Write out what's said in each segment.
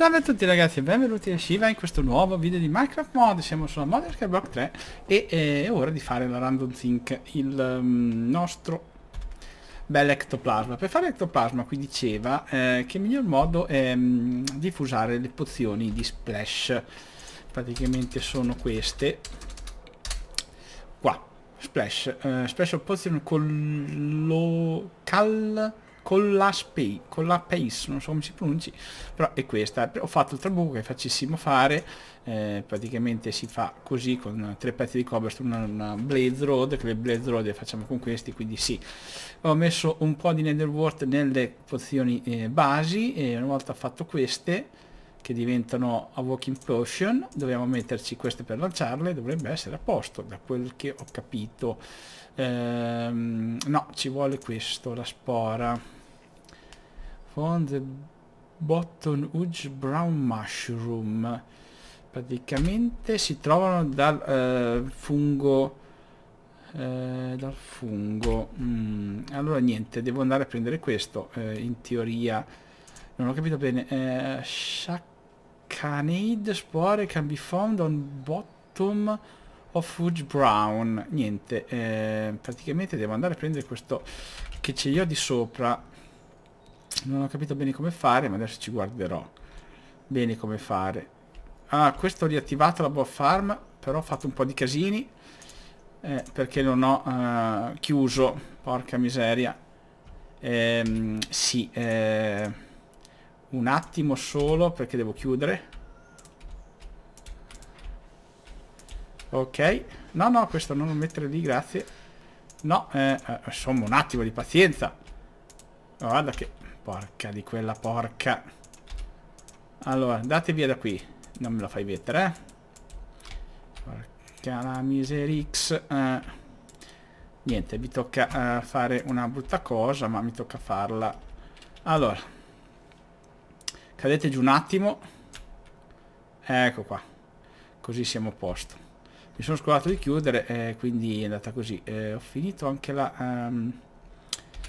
Salve a tutti ragazzi e benvenuti a Shiva in questo nuovo video di Minecraft Mod, siamo sulla Modern Block 3 e eh, è ora di fare la Random Think il mm, nostro bel ectoplasma. Per fare ectoplasma qui diceva eh, che il miglior modo è mh, mm, di le pozioni di splash, praticamente sono queste, qua, splash, eh, special potion con lo cal con la pace non so come si pronunci, però è questa. Ho fatto il trabuco che è facilissimo fare, eh, praticamente si fa così con tre pezzi di cobblestone, una, una blaze road, che le blaze road le facciamo con questi, quindi sì. Ho messo un po' di netherworld nelle pozioni eh, basi e una volta fatto queste, che diventano a walking potion, dobbiamo metterci queste per lanciarle, dovrebbe essere a posto, da quel che ho capito. Ehm, no, ci vuole questo, la spora on the bottom huge brown mushroom praticamente si trovano dal eh, fungo eh, dal fungo mm, allora niente devo andare a prendere questo eh, in teoria non ho capito bene eh, Shakanid spore can be found on bottom of huge brown niente eh, praticamente devo andare a prendere questo che ce li ho di sopra non ho capito bene come fare ma adesso ci guarderò bene come fare ah questo ho riattivato la buff farm però ho fatto un po' di casini eh, perché non ho eh, chiuso porca miseria ehm, sì eh, un attimo solo perché devo chiudere ok no no questo non lo mettere lì grazie no eh, eh insomma un attimo di pazienza guarda che Porca di quella porca. Allora, date via da qui. Non me la fai vedere, eh. Porca la miserix. Eh. niente, vi tocca eh, fare una brutta cosa, ma mi tocca farla. Allora. Cadete giù un attimo. Ecco qua. Così siamo a posto mi sono scordato di chiudere eh, quindi è andata così eh, ho finito anche la um,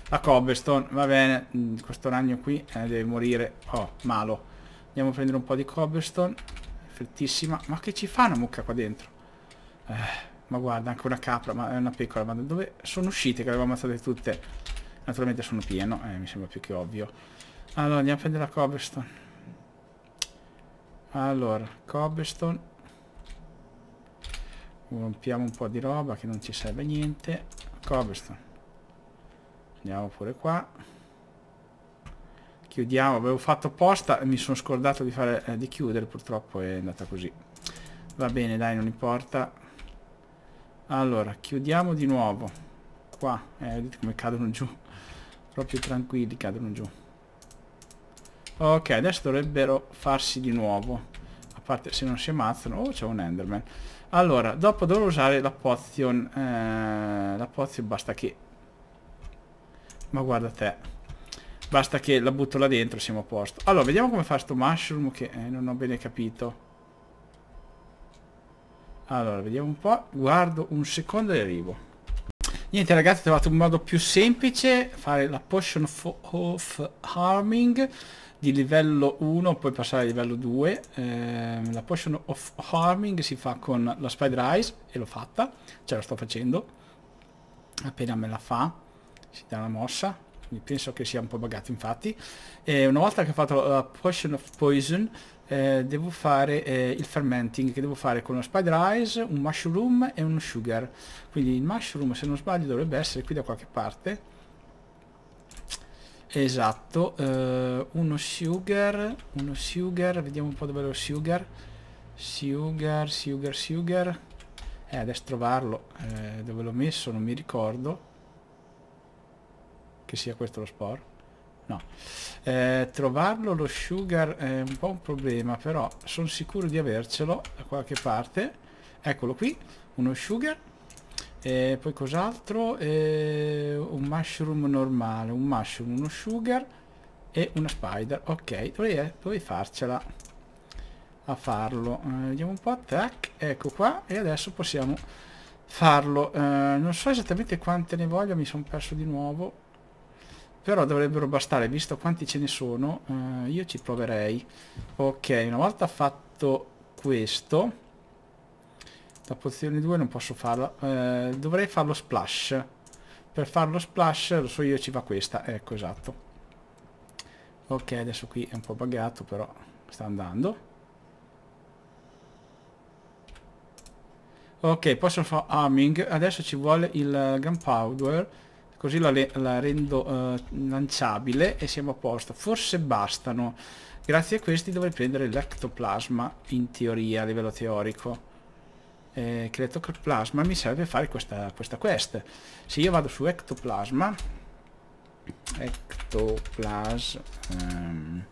a cobblestone, va bene, mm, questo ragno qui eh, deve morire, oh, malo. Andiamo a prendere un po' di cobblestone, frettissima, ma che ci fa una mucca qua dentro? Eh, ma guarda, anche una capra, ma è una piccola, ma dove sono uscite che le avevo ammazzate tutte? Naturalmente sono pieno, eh, mi sembra più che ovvio. Allora, andiamo a prendere la cobblestone. Allora, cobblestone. Rompiamo un po' di roba che non ci serve niente. Cobblestone andiamo pure qua chiudiamo avevo fatto apposta e mi sono scordato di, fare, eh, di chiudere purtroppo è andata così va bene dai non importa allora chiudiamo di nuovo qua eh, vedete come cadono giù proprio tranquilli cadono giù ok adesso dovrebbero farsi di nuovo a parte se non si ammazzano oh c'è un enderman allora dopo dovrò usare la pozione eh, la pozione basta che ma guarda te. Basta che la butto là dentro e siamo a posto. Allora, vediamo come fa sto mushroom che eh, non ho bene capito. Allora, vediamo un po'. Guardo un secondo e arrivo. Niente ragazzi, ho trovato un modo più semplice, fare la Potion of Harming di livello 1, poi passare a livello 2. Eh, la Potion of Harming si fa con la Spider Eyes, e l'ho fatta, ce la sto facendo, appena me la fa si dà una mossa quindi penso che sia un po' bugato infatti e una volta che ho fatto la potion of poison eh, devo fare eh, il fermenting che devo fare con uno spider eyes un mushroom e uno sugar quindi il mushroom se non sbaglio dovrebbe essere qui da qualche parte esatto eh, uno sugar uno sugar vediamo un po' dove è lo sugar sugar sugar sugar eh adesso trovarlo eh, dove l'ho messo non mi ricordo che sia questo lo spore no eh, trovarlo lo sugar è un po' un problema però sono sicuro di avercelo da qualche parte eccolo qui uno sugar e poi cos'altro eh, un mushroom normale un mushroom uno sugar e una spider ok dovrei, dovrei farcela a farlo eh, vediamo un po' tac ecco qua e adesso possiamo farlo eh, non so esattamente quante ne voglio mi sono perso di nuovo però dovrebbero bastare visto quanti ce ne sono eh, io ci proverei ok una volta fatto questo la pozione 2 non posso farla eh, dovrei farlo splash per farlo splash lo so io ci va questa ecco esatto ok adesso qui è un po' buggato però sta andando ok posso fare arming adesso ci vuole il eh, gunpowder così la, la rendo uh, lanciabile e siamo a posto forse bastano grazie a questi dovrei prendere l'ectoplasma in teoria a livello teorico eh, che l'ectoplasma mi serve fare questa, questa quest se io vado su ectoplasma ectoplasma um, ehm,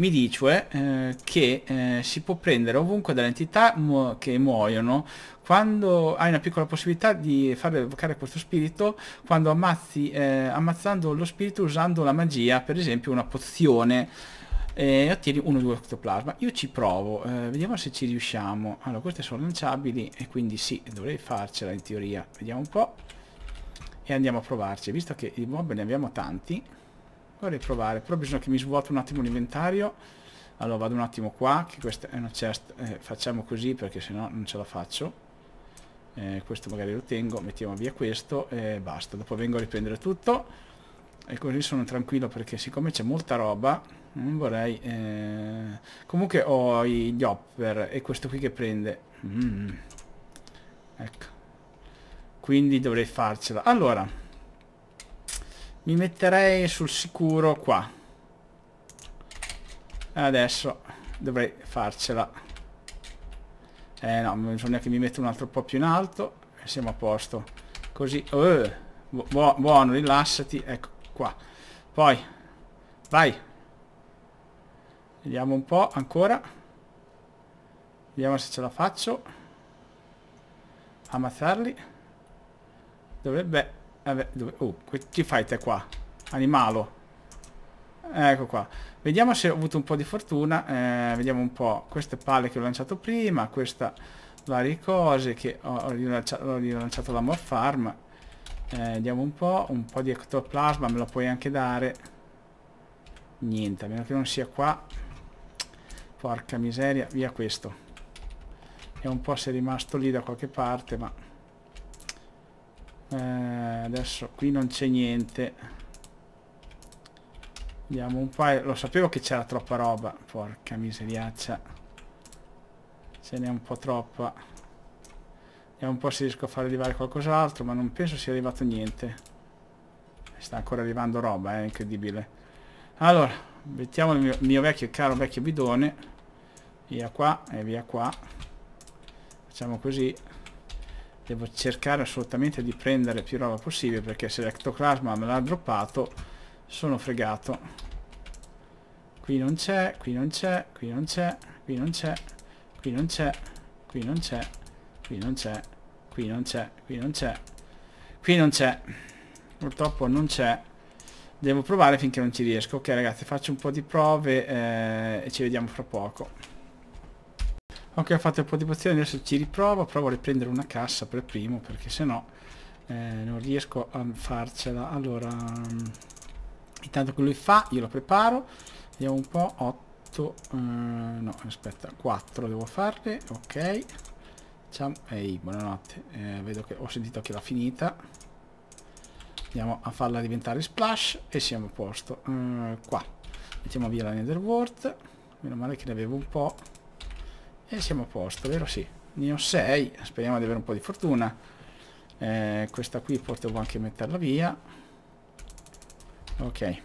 mi dice eh, che eh, si può prendere ovunque dalle entità mu che muoiono quando hai una piccola possibilità di far evocare questo spirito quando ammazzi eh, ammazzando lo spirito usando la magia per esempio una pozione e ottieni 1-2 ectoplasma io ci provo eh, vediamo se ci riusciamo allora queste sono lanciabili e quindi sì dovrei farcela in teoria vediamo un po' e andiamo a provarci visto che i mob ne abbiamo tanti Vorrei provare, però bisogna che mi svuoto un attimo l'inventario. Allora vado un attimo qua, che questa è una chest, eh, facciamo così perché sennò non ce la faccio. Eh, questo magari lo tengo, mettiamo via questo e basta. Dopo vengo a riprendere tutto e così sono tranquillo perché siccome c'è molta roba non vorrei eh... comunque ho gli hopper e questo qui che prende mm. ecco quindi dovrei farcela allora mi metterei sul sicuro qua. Adesso dovrei farcela. Eh no, bisogna che mi metto un altro po' più in alto. E siamo a posto. Così. Uh, bu buono, rilassati. Ecco qua. Poi. Vai. Vediamo un po' ancora. Vediamo se ce la faccio. Ammazzarli. Dovrebbe Vabbè, dove... Oh, chi fai te qua? Animalo. Ecco qua. Vediamo se ho avuto un po' di fortuna. Eh, vediamo un po'. Queste palle che ho lanciato prima. Questa varie cose che ho, rilanciato, ho rilanciato la Morpharm. Eh, vediamo un po'. Un po' di ectoplasma me lo puoi anche dare. Niente, a meno che non sia qua. Porca miseria. Via questo. Vediamo un po' se è rimasto lì da qualche parte, ma eh, adesso qui non c'è niente andiamo un paio lo sapevo che c'era troppa roba porca miseriaccia ce n'è un po' troppa vediamo un po' se riesco a far arrivare qualcos'altro ma non penso sia arrivato niente sta ancora arrivando roba è eh, incredibile allora mettiamo il mio, mio vecchio caro vecchio bidone via qua e via qua facciamo così devo cercare assolutamente di prendere più roba possibile perché se l'ectoplasma me l'ha droppato sono fregato qui non c'è qui non c'è qui non c'è qui non c'è qui non c'è qui non c'è qui non c'è qui non c'è qui non c'è qui non c'è purtroppo non c'è devo provare finché non ci riesco ok ragazzi faccio un po' di prove eh, e ci vediamo fra poco ok ho fatto un po' di pozioni adesso ci riprovo provo a riprendere una cassa per primo perché se no eh, non riesco a farcela allora mm, intanto che lui fa io la preparo vediamo un po' 8 eh, no aspetta 4 devo farle ok ciao ehi buonanotte eh, vedo che ho sentito che l'ha finita andiamo a farla diventare splash e siamo a posto eh, qua mettiamo via la netherworld meno male che ne avevo un po' E siamo a posto, vero? Sì. Ne ho 6. Speriamo di avere un po' di fortuna. Eh, questa qui potevo anche metterla via. Ok.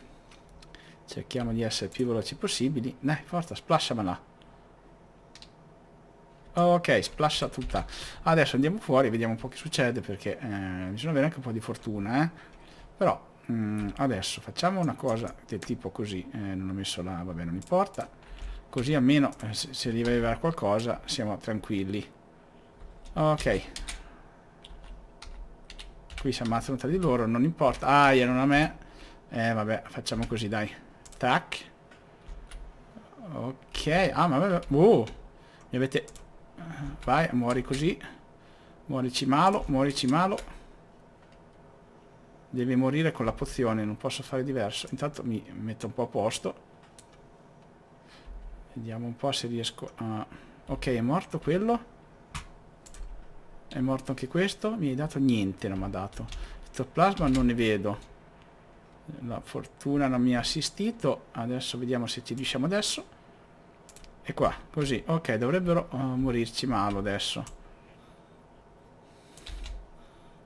Cerchiamo di essere più veloci possibili. Dai, forza, splasciamela. Ok, splascia tutta. Adesso andiamo fuori, vediamo un po' che succede, perché eh, bisogna avere anche un po' di fortuna, eh. Però, mh, mm, adesso facciamo una cosa del tipo così. Eh, non ho messo la... vabbè, non importa. Così almeno eh, se, se arriverà qualcosa siamo tranquilli. Ok. Qui si ammazzano tra di loro, non importa. Ah, erano a me. Eh, vabbè, facciamo così, dai. Tac. Ok. Ah, ma... Vabbè. Oh, mi avete... Vai, muori così. Muorici malo, muorici malo. deve morire con la pozione, non posso fare diverso. Intanto mi metto un po' a posto. Vediamo un po' se riesco a... Ok, è morto quello. È morto anche questo. Mi hai dato niente, non mi ha dato. Plasma non ne vedo. La fortuna non mi ha assistito. Adesso vediamo se ci riusciamo adesso. E qua, così. Ok, dovrebbero uh, morirci male adesso.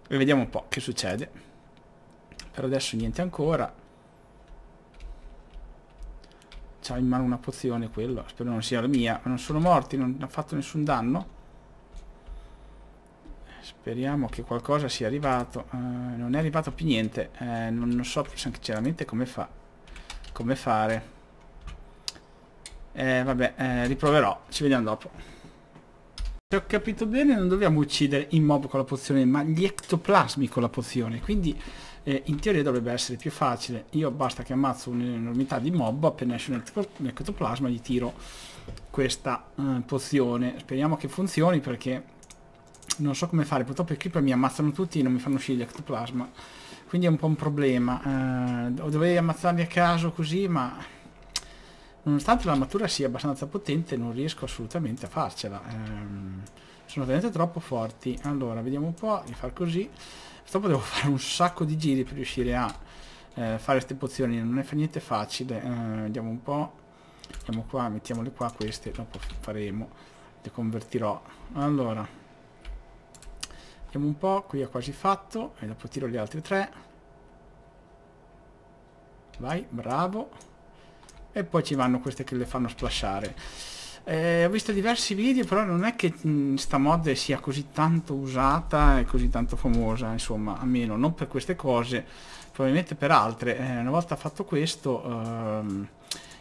E vediamo un po' che succede. Per adesso niente ancora c'ha in mano una pozione quello spero non sia la mia ma non sono morti non ha fatto nessun danno eh, speriamo che qualcosa sia arrivato uh, non è arrivato più niente uh, non, non, so sinceramente come fa come fare eh, vabbè eh, riproverò ci vediamo dopo se ho capito bene non dobbiamo uccidere i mob con la pozione ma gli ectoplasmi con la pozione quindi eh, in teoria dovrebbe essere più facile io basta che ammazzo un'enormità di mob appena esce un ecco, ectoplasma gli tiro questa eh, pozione speriamo che funzioni perché non so come fare purtroppo i creeper mi ammazzano tutti e non mi fanno uscire ectoplasma quindi è un po' un problema eh, dovrei ammazzarli a caso così ma nonostante l'armatura sia abbastanza potente non riesco assolutamente a farcela eh, sono veramente troppo forti allora vediamo un po' di far così questo potevo fare un sacco di giri per riuscire a eh, fare queste pozioni, non è niente facile. Eh, vediamo un po'. Andiamo qua, mettiamole qua queste, dopo faremo, le convertirò. Allora, vediamo un po', qui è quasi fatto, e dopo tiro le altre tre. Vai, bravo. E poi ci vanno queste che le fanno splashare. Eh, ho visto diversi video, però non è che mh, mm, sta mod sia così tanto usata e così tanto famosa, insomma, almeno non per queste cose, probabilmente per altre. Eh, una volta fatto questo, ehm,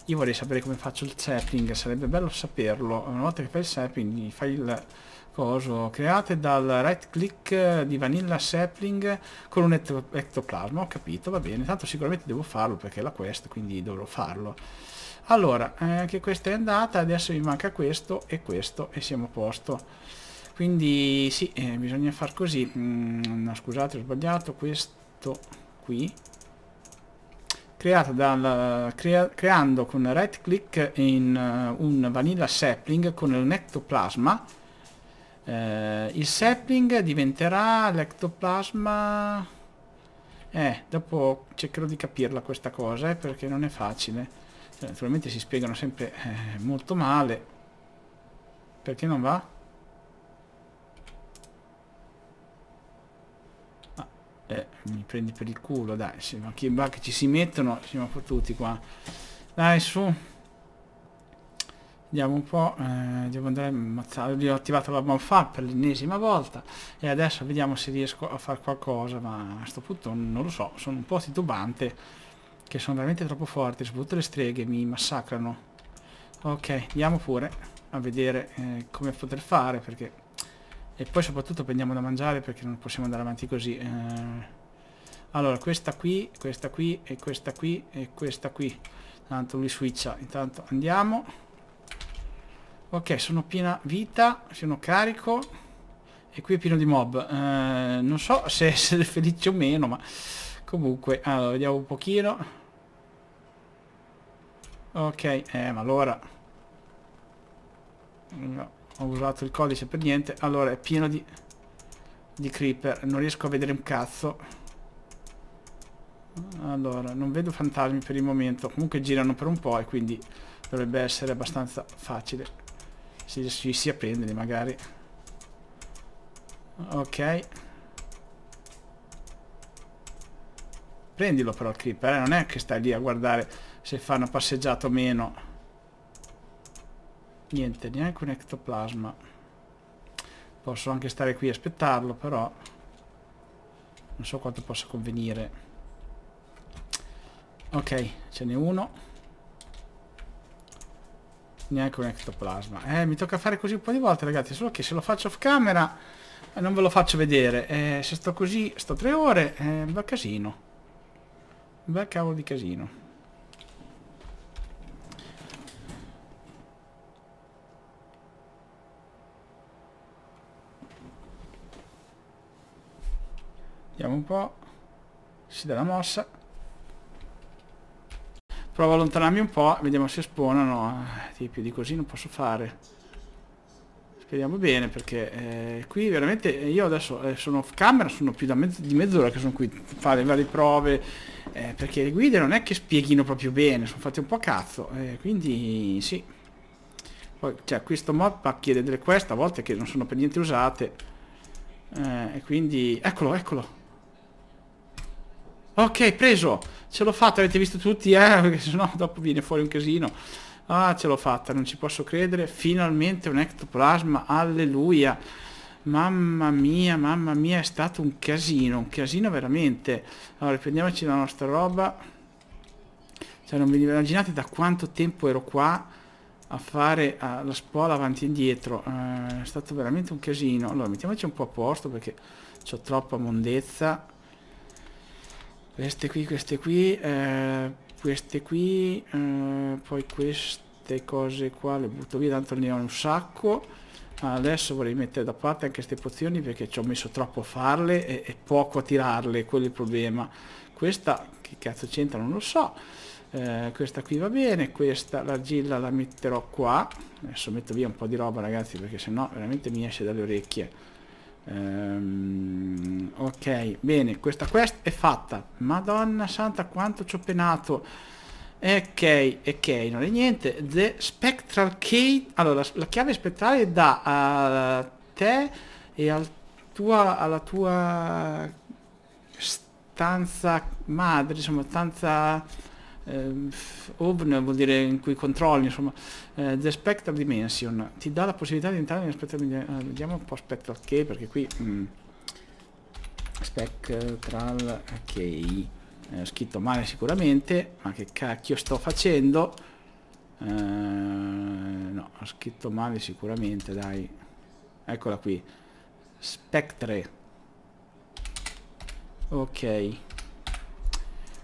io vorrei sapere come faccio il sampling, sarebbe bello saperlo. Una volta che fai il sampling, fai il coso, create dal right click di vanilla sapling con un ectoplasma, ho capito, va bene, tanto sicuramente devo farlo perché è la quest, quindi dovrò farlo allora anche eh, questa è andata adesso mi manca questo e questo e siamo a posto quindi sì eh, bisogna far così mm, no scusate ho sbagliato questo qui creato dal, crea, creando con right click in uh, un vanilla sapling con l'ectoplasma eh, il sapling diventerà l'ectoplasma eh dopo cercherò di capirla questa cosa eh, perché non è facile naturalmente eh, si spiegano sempre eh, molto male. Perché non va? Ah, eh, mi prendi per il culo, dai. Sì, ma che ci si mettono, siamo fottuti qua. Dai, su. Vediamo un po', eh, devo andare a ammazzare, Io ho attivato la bomba per l'ennesima volta e adesso vediamo se riesco a fare qualcosa, ma a sto punto non lo so, sono un po' titubante. Che sono veramente troppo forti, soprattutto le streghe mi massacrano. Ok, andiamo pure a vedere eh, come poter fare, perché... E poi soprattutto prendiamo da mangiare perché non possiamo andare avanti così. Eh... Allora, questa qui, questa qui, e questa qui, e questa qui. Tanto lui switcha. Intanto andiamo. Ok, sono piena vita, sono carico. E qui è pieno di mob. Eh, non so se essere felice o meno, ma comunque... Allora, vediamo un pochino. Ok, eh ma allora... No, ho usato il codice per niente. Allora è pieno di... Di creeper. Non riesco a vedere un cazzo. Allora, non vedo fantasmi per il momento. Comunque girano per un po' e quindi dovrebbe essere abbastanza facile. Se riuscissi a prenderli magari. Ok. Prendilo però il creeper, eh? non è che stai lì a guardare se fa una passeggiata o meno niente neanche un ectoplasma posso anche stare qui e aspettarlo però non so quanto possa convenire ok ce n'è uno neanche un ectoplasma eh mi tocca fare così un po' di volte ragazzi solo che se lo faccio off camera eh, non ve lo faccio vedere eh, se sto così sto tre ore eh, un bel casino un bel cavolo di casino po' si dà la mossa provo a allontanarmi un po' vediamo se spawnano eh, più di così non posso fare speriamo bene perché eh, qui veramente eh, io adesso eh, sono off camera sono più da mezzo, di mezz'ora che sono qui a fare varie prove eh, perché le guide non è che spieghino proprio bene sono fatte un po' a cazzo eh, quindi sì poi cioè, questo mappa chiede delle quest a volte che non sono per niente usate e quindi eccolo eccolo Ok, preso. Ce l'ho fatta, avete visto tutti, eh? Perché sennò dopo viene fuori un casino. Ah, ce l'ho fatta, non ci posso credere. Finalmente un ectoplasma, alleluia. Mamma mia, mamma mia, è stato un casino, un casino veramente. Allora, prendiamoci la nostra roba. Cioè, non vi immaginate da quanto tempo ero qua a fare uh, la spola avanti e indietro. Uh, è stato veramente un casino. Allora, mettiamoci un po' a posto perché ho troppa mondezza. Queste qui, queste qui, eh, queste qui, eh, poi queste cose qua le butto via, tanto ne ho un sacco. Adesso vorrei mettere da parte anche queste pozioni perché ci ho messo troppo a farle e, e poco a tirarle, quello è il problema. Questa, che cazzo c'entra, non lo so. Eh, questa qui va bene, questa l'argilla la metterò qua. Adesso metto via un po' di roba ragazzi perché sennò veramente mi esce dalle orecchie. Um, ok, bene, questa quest è fatta. Madonna santa, quanto ci ho penato. Ok, ok, non è niente. The Spectral Key. Allora, la, chiave spettrale da a eh, te e al tua, alla tua stanza madre, insomma, stanza Ehm, ovn vuol dire in cui controlli, insomma, eh, The Spectral Dimension ti dà la possibilità di entrare nel Spectral Dimension, allora, ah, vediamo un po' Spectral Key perché qui mh, mm, Spectral Key eh, scritto male sicuramente, ma che cacchio sto facendo? Eh, no, ho scritto male sicuramente, dai. Eccola qui. Spectre. Ok.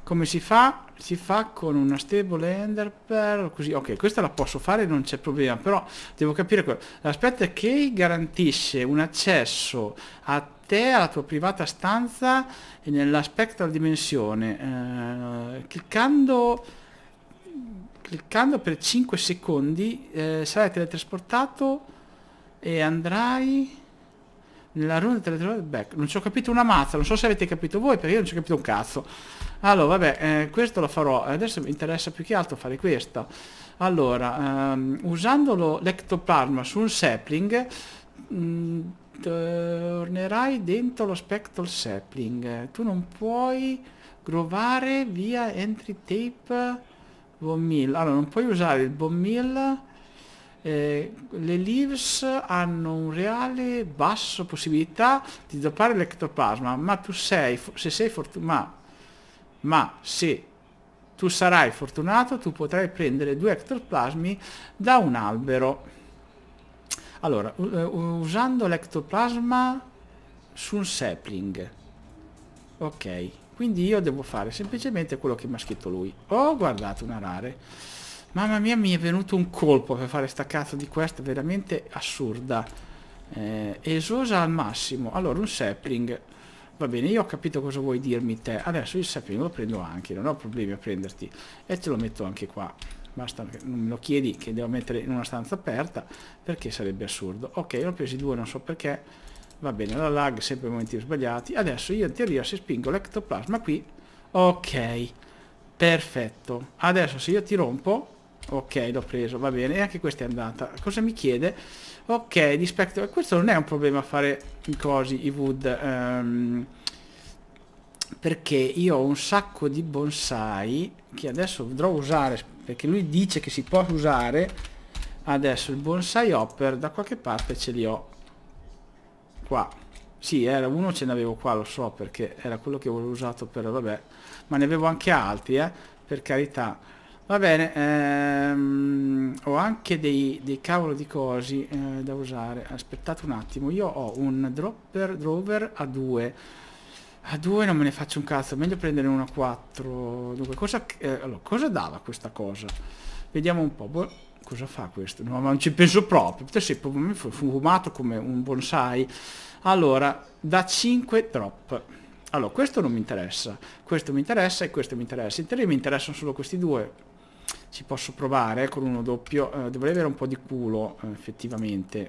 Come si fa? si fa con una stable ender per così ok questa la posso fare non c'è problema però devo capire quello l'aspetto che garantisce un accesso a te alla tua privata stanza nella spectral dimensione eh, cliccando cliccando per 5 secondi eh, sarai teletrasportato e andrai nella runa del territorio back. Non ci ho capito una mazza, non so se avete capito voi perché io non ci ho capito un cazzo. Allora, vabbè, eh, questo lo farò. Adesso mi interessa più che altro fare questo. Allora, ehm, usandolo l'ectoplasma su un sapling, mh, mm, tornerai dentro lo spectral sapling. Tu non puoi grovare via entry tape bomb mill. Allora, non puoi usare il bomb mill eh, le leaves hanno un reale basso possibilità di doppare l'ectoplasma, ma tu sei, se sei fortunato, ma se tu sarai fortunato, tu potrai prendere due ectoplasmi da un albero. Allora, eh, usando l'ectoplasma su un sapling. Ok, quindi io devo fare semplicemente quello che mi ha scritto lui. Oh, guardato una rare. Mamma mia mi è venuto un colpo per fare sta cazzo di quest veramente assurda eh, Esosa al massimo Allora un sapling Va bene io ho capito cosa vuoi dirmi te Adesso il sapling lo prendo anche Non ho problemi a prenderti E te lo metto anche qua Basta non me lo chiedi che devo mettere in una stanza aperta Perché sarebbe assurdo Ok ne ho presi due non so perché Va bene la lag sempre i momenti sbagliati Adesso io in teoria se spingo l'ectoplasma qui Ok Perfetto Adesso se io ti rompo Ok, l'ho preso, va bene. E anche questa è andata. Cosa mi chiede? Ok, rispetto... Spectre... Questo non è un problema fare così, i wood. Um, perché io ho un sacco di bonsai che adesso dovrò usare, perché lui dice che si può usare. Adesso il bonsai hopper da qualche parte ce li ho. Qua. Sì, era uno ce n'avevo qua, lo so, perché era quello che avevo usato per... Vabbè. Ma ne avevo anche altri, eh. Per carità. Va bene, ehm, ho anche dei, dei, cavolo di cosi eh, da usare. Aspettate un attimo, io ho un dropper, drover a 2. A 2 non me ne faccio un cazzo, meglio prendere uno a 4. Dunque, cosa, eh, allora, cosa dava questa cosa? Vediamo un po'. Boh, cosa fa questo? No, ma non ci penso proprio. Te sei fumato come un bonsai. Allora, da 5 drop. Allora, questo non mi interessa, questo mi interessa e questo mi interessa. In teoria mi interessano solo questi due, ci posso provare con uno doppio. Eh, dovrei avere un po' di culo, eh, effettivamente.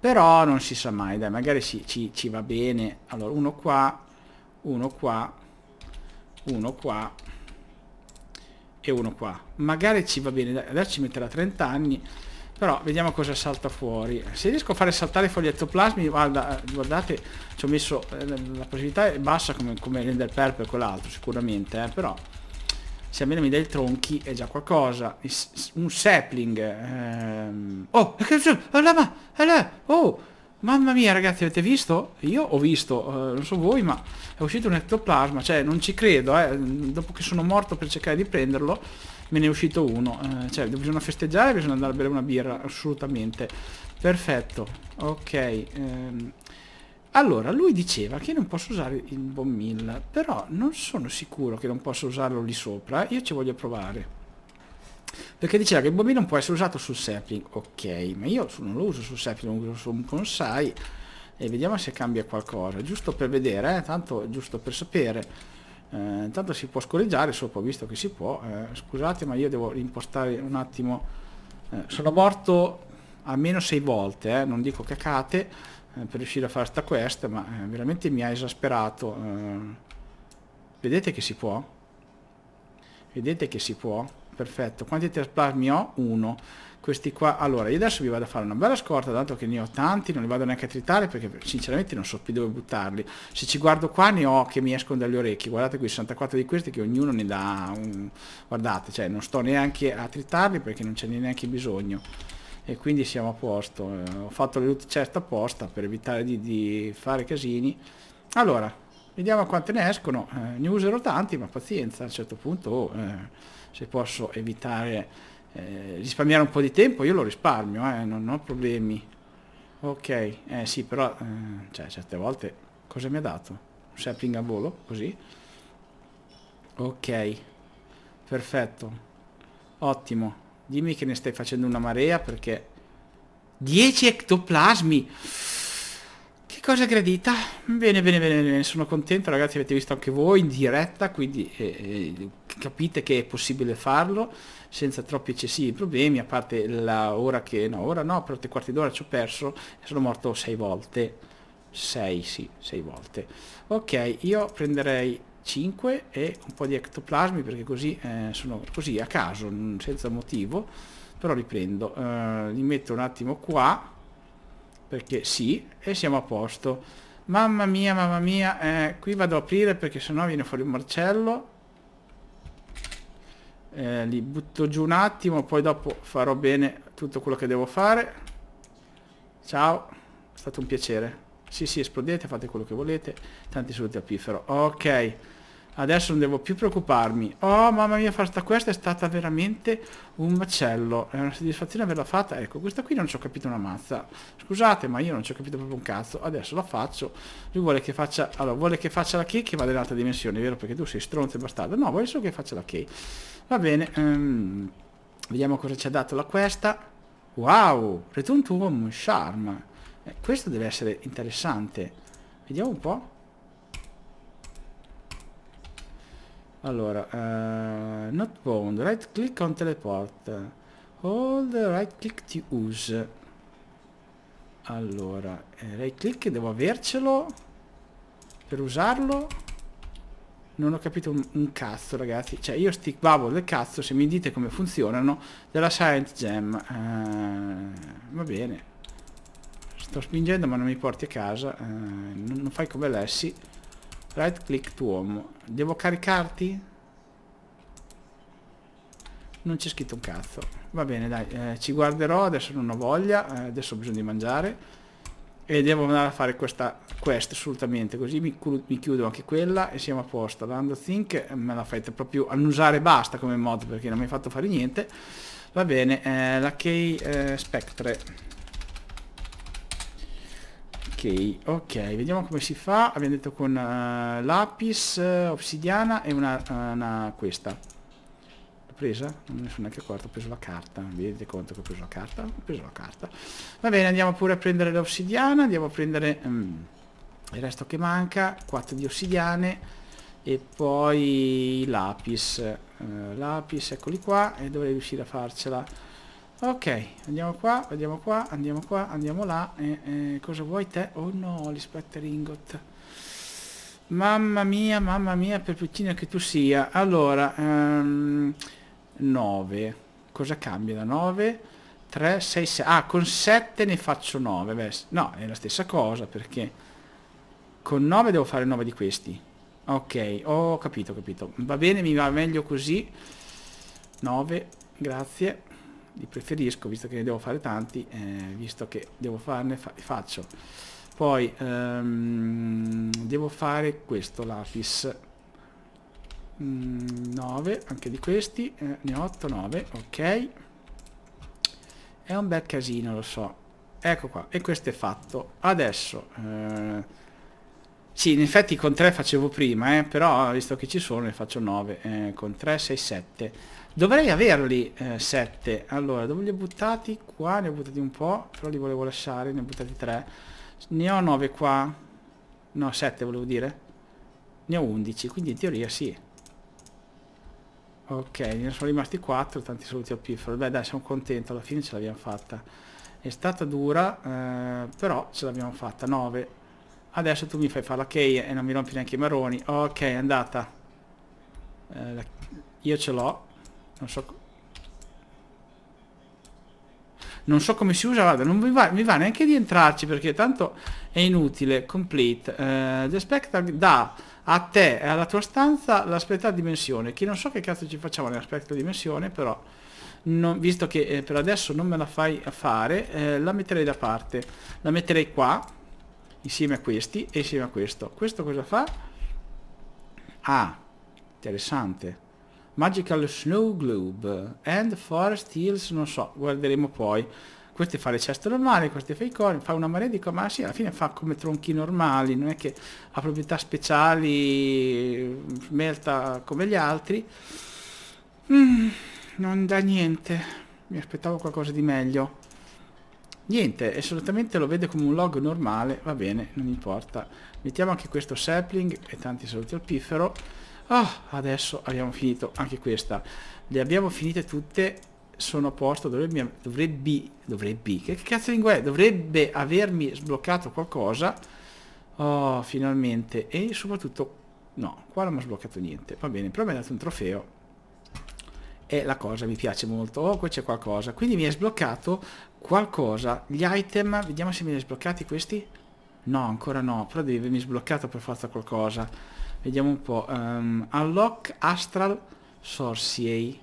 Però non si sa mai, dai, magari si, ci, ci va bene. Allora, uno qua, uno qua, uno qua e uno qua. Magari ci va bene, adesso ci metterà 30 anni. Però vediamo cosa salta fuori. Se riesco a fare saltare foglietto plasmi guarda, eh, guardate, ci ho messo eh, la possibilità è bassa come, come render per quell'altro, sicuramente, eh, però se almeno mi dai il tronchi è già qualcosa. Un sapling. Ehm... Oh, ma, oh, mamma mia ragazzi, avete visto? Io ho visto, eh, non so voi, ma è uscito un ectoplasma, cioè non ci credo, eh. dopo che sono morto per cercare di prenderlo, me ne è uscito uno. Eh, cioè, bisogna festeggiare, bisogna andare a bere una birra, assolutamente. Perfetto, ok. Ehm, allora, lui diceva che non posso usare il bombmill, però non sono sicuro che non posso usarlo lì sopra, io ci voglio provare. Perché diceva che il bombino non può essere usato sul sapling, ok, ma io non lo uso sul sapling, lo uso su un consai, e vediamo se cambia qualcosa, giusto per vedere, eh? tanto giusto per sapere. Eh, tanto si può scorreggiare sopra, visto che si può, eh, scusate ma io devo impostare un attimo, eh, sono morto almeno 6 volte, eh, non dico cacate, eh, per riuscire a fare sta quest, ma eh, veramente mi ha esasperato. Eh. vedete che si può? Vedete che si può? Perfetto. Quanti plasmi ho? Uno. Questi qua. Allora, io adesso vi vado a fare una bella scorta, dato che ne ho tanti, non li vado neanche a tritare perché sinceramente non so più dove buttarli. Se ci guardo qua ne ho che mi escono dagli orecchi. Guardate qui, 64 di questi che ognuno ne dà un... Guardate, cioè non sto neanche a tritarli perché non c'è neanche bisogno e quindi siamo a posto eh, ho fatto le loot chest apposta per evitare di, di fare casini allora vediamo quante ne escono eh, ne userò tanti ma pazienza a un certo punto oh, eh, se posso evitare eh, risparmiare un po' di tempo io lo risparmio eh, non ho problemi ok eh sì però eh, cioè certe volte cosa mi ha dato un sapling a volo così ok perfetto ottimo Dimmi che ne stai facendo una marea perché... 10 ectoplasmi! Che cosa gradita? Bene, bene, bene, bene, sono contento ragazzi, avete visto anche voi in diretta, quindi eh, eh, capite che è possibile farlo senza troppi eccessivi problemi, a parte la ora che... no, ora no, per tre quarti d'ora ci ho perso e sono morto 6 volte. 6, sì, 6 volte. Ok, io prenderei 5 e un po' di ectoplasmi perché così eh, sono così a caso, senza motivo, però riprendo, Eh, li metto un attimo qua, perché sì, e siamo a posto. Mamma mia, mamma mia, eh, qui vado ad aprire perché sennò viene fuori un marcello. Eh, li butto giù un attimo, poi dopo farò bene tutto quello che devo fare. Ciao, è stato un piacere. Sì, sì, esplodete, fate quello che volete. Tanti saluti a Pifero. Ok. Adesso non devo più preoccuparmi. Oh, mamma mia, farta questa è stata veramente un macello. È una soddisfazione averla fatta. Ecco, questa qui non ci ho capito una mazza. Scusate, ma io non ci ho capito proprio un cazzo. Adesso la faccio. Lui vuole che faccia... Allora, vuole che faccia la key che vada in altre dimensioni, vero? Perché tu sei stronzo e bastardo. No, vuole solo che faccia la key. Va bene. Um, vediamo cosa ci ha dato la questa. Wow! Return to Home Charm. Eh, questo deve essere interessante. Vediamo un po'. Allora, uh, not bound, right click on teleport. Hold right click to use. Allora, eh, right click devo avercelo per usarlo. Non ho capito un, un cazzo ragazzi. Cioè io stick bubble del cazzo se mi dite come funzionano della science Gem. Uh, va bene. Sto spingendo ma non mi porti a casa. Uh, non, non fai come lessi. Right click to home Devo caricarti? Non c'è scritto un cazzo. Va bene, dai, eh, ci guarderò, adesso non ho voglia, eh, adesso ho bisogno di mangiare. E devo andare a fare questa quest assolutamente, così mi, mi chiudo anche quella e siamo a posto. Lando Think me l'ha fatta proprio annusare basta come mod perché non mi hai fatto fare niente. Va bene, eh, la Key eh, Spectre Ok, ok, vediamo come si fa. Abbiamo detto con uh, lapis, uh, obsidiana e una, una questa. L'ho presa? Non ne sono neanche accorto, ho preso la carta. Vi rendete conto che ho preso la carta? Ho preso la carta. Va bene, andiamo pure a prendere l'obsidiana, andiamo a prendere um, il resto che manca, 4 di ossidiane e poi lapis. Eh, lapis, eccoli qua, e dovrei riuscire a farcela. Ok, andiamo qua, andiamo qua, andiamo qua, andiamo là. E, e, cosa vuoi te? Oh no, gli ingot. Mamma mia, mamma mia, per piccina che tu sia. Allora, 9. Um, ehm, cosa cambia da 9? 3, 6, 6. Ah, con 7 ne faccio 9. no, è la stessa cosa perché con 9 devo fare 9 di questi. Ok, ho oh, capito, capito. Va bene, mi va meglio così. 9, grazie li preferisco visto che ne devo fare tanti eh, visto che devo farne fa faccio poi ehm, devo fare questo lapis mm, 9 anche di questi eh, ne ho 8 9 ok è un bel casino lo so ecco qua e questo è fatto adesso eh, sì, in effetti con 3 facevo prima, eh, però visto che ci sono ne faccio 9. Eh, con 3, 6, 7. Dovrei averli eh, 7. Allora, dove li ho buttati? Qua ne ho buttati un po', però li volevo lasciare, ne ho buttati 3. Ne ho 9 qua. No, 7 volevo dire. Ne ho 11, quindi in teoria sì. Ok, ne sono rimasti 4, tanti saluti al piffero. Beh dai, sono contento, alla fine ce l'abbiamo fatta. È stata dura, eh, però ce l'abbiamo fatta. 9. Adesso tu mi fai fare la key e non mi rompi neanche i marroni. Ok, è andata. Eh, Io ce l'ho. Non so... Non so come si usa, guarda, non mi va, mi va neanche di entrarci perché tanto è inutile. Complete. Eh, the Spectre dà a te e alla tua stanza la dimensione, che non so che cazzo ci facciamo nella dimensione, però... Non, visto che eh, per adesso non me la fai a fare, eh, la metterei da parte. La metterei qua insieme a questi e insieme a questo. Questo cosa fa? Ah, interessante. Magical Snow Globe and Forest Hills, non so, guarderemo poi. Queste fa le ceste normali, queste fa i corni, fa una marea di cose, ma sì, alla fine fa come tronchi normali, non è che ha proprietà speciali, smelta come gli altri. Mm, non dà niente, mi aspettavo qualcosa di meglio niente assolutamente lo vede come un log normale va bene non importa mettiamo anche questo sapling e tanti saluti al piffero oh, adesso abbiamo finito anche questa le abbiamo finite tutte sono a posto dovrebbe dovrebbe dovrebbe che cazzo lingua è dovrebbe avermi sbloccato qualcosa oh finalmente e soprattutto no qua non mi ha sbloccato niente va bene però mi ha dato un trofeo e la cosa mi piace molto oh qua c'è qualcosa quindi mi è sbloccato qualcosa. Gli item, vediamo se mi hai sbloccati questi. No, ancora no, però devi avermi sbloccato per forza qualcosa. Vediamo un po'. Um, unlock Astral Sorciei.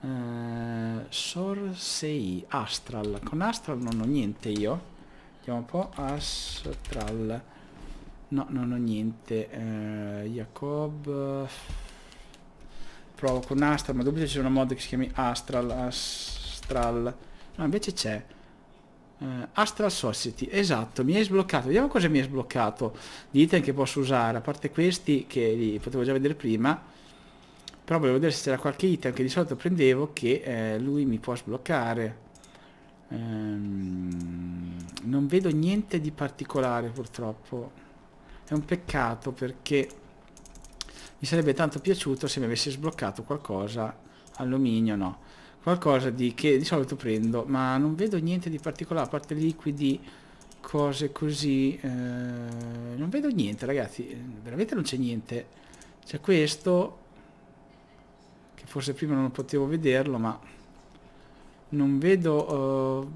Uh, eh, Sorsei Astral. Con Astral non ho niente io. Vediamo un po'. Astral. No, non ho niente. Uh, Jacob. Provo con Astral, ma dopo c'è una mod che si chiami Astral. Astral. No, ah, invece c'è. Uh, Astral Society, esatto, mi hai sbloccato. Vediamo cosa mi hai sbloccato. Di item che posso usare, a parte questi che li potevo già vedere prima. Però volevo vedere se c'era qualche item che di solito prendevo che eh, lui mi può sbloccare. Um, non vedo niente di particolare purtroppo. È un peccato perché mi sarebbe tanto piaciuto se mi avessi sbloccato qualcosa. Alluminio no qualcosa di che di solito prendo ma non vedo niente di particolare a parte liquidi cose così eh, non vedo niente ragazzi veramente non c'è niente c'è questo che forse prima non potevo vederlo ma non vedo eh,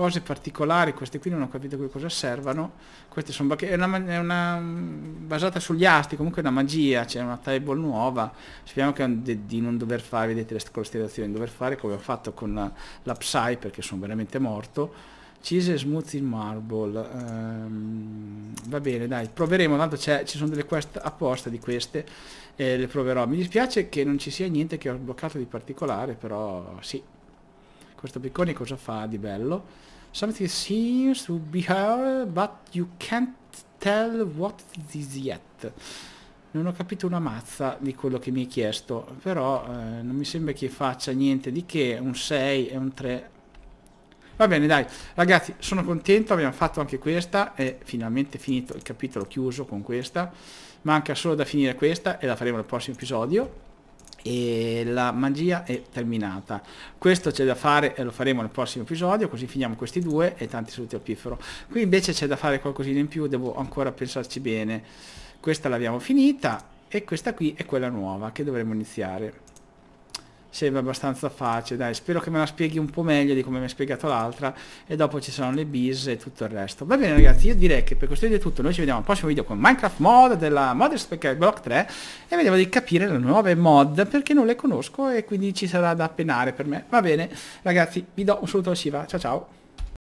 cose particolari, queste qui non ho capito che cosa servano, queste sono è una, è una, mm, basata sugli asti, comunque è una magia, c'è cioè una table nuova, speriamo che, di non dover fare, vedete le costellazioni, dover fare come ho fatto con la, la Psy perché sono veramente morto, Cheese Smoothie Marble um, Va bene dai Proveremo Tanto ci sono delle quest apposta di queste eh, Le proverò Mi dispiace che non ci sia niente che ho sbloccato di particolare Però sì questo piccone cosa fa di bello? Something seems to be her, but you can't tell what it is yet. Non ho capito una mazza di quello che mi hai chiesto, però eh, non mi sembra che faccia niente di che, un 6 e un 3. Va bene dai, ragazzi sono contento, abbiamo fatto anche questa, è finalmente finito il capitolo chiuso con questa, manca solo da finire questa e la faremo nel prossimo episodio e la magia è terminata questo c'è da fare e lo faremo nel prossimo episodio così finiamo questi due e tanti saluti al piffero qui invece c'è da fare qualcosina in più devo ancora pensarci bene questa l'abbiamo finita e questa qui è quella nuova che dovremmo iniziare sembra abbastanza facile, dai, spero che me la spieghi un po' meglio di come mi ha spiegato l'altra e dopo ci saranno le bis e tutto il resto. Va bene ragazzi, io direi che per questo video è tutto, noi ci vediamo al prossimo video con Minecraft mod della mod Spectre Block 3 e vediamo di capire le nuove mod perché non le conosco e quindi ci sarà da penare per me. Va bene, ragazzi, vi do un saluto da Shiva, ciao ciao!